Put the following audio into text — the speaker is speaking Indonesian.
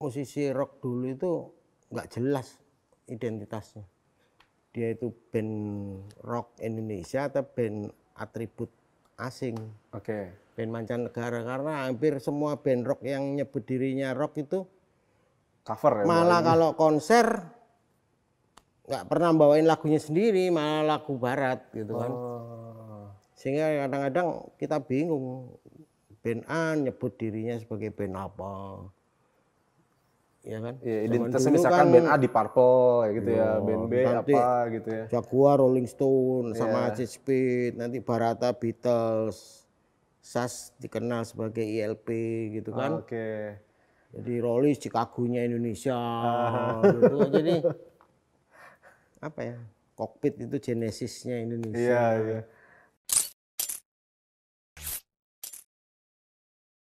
musisi rock dulu itu nggak jelas identitasnya dia itu band rock Indonesia atau band atribut asing oke okay. band mancanegara karena hampir semua band rock yang nyebut dirinya rock itu cover ya malah kalau konser nggak pernah bawain lagunya sendiri malah lagu barat gitu kan oh. sehingga kadang-kadang kita bingung band A nyebut dirinya sebagai band apa Iya kan? Iya, identitasnya misalkan kan, band A di Purple ya gitu ya, oh, band B nanti apa gitu ya. Jaguar, Rolling Stone, iya. sama yeah. Speed, nanti Barata, Beatles, SAS dikenal sebagai ILP e gitu kan. Ah, Oke. Okay. Jadi Rolling Chicago-nya Indonesia ah. gitu. Oh, jadi apa ya? Kokpit itu genesisnya Indonesia. Iya, iya.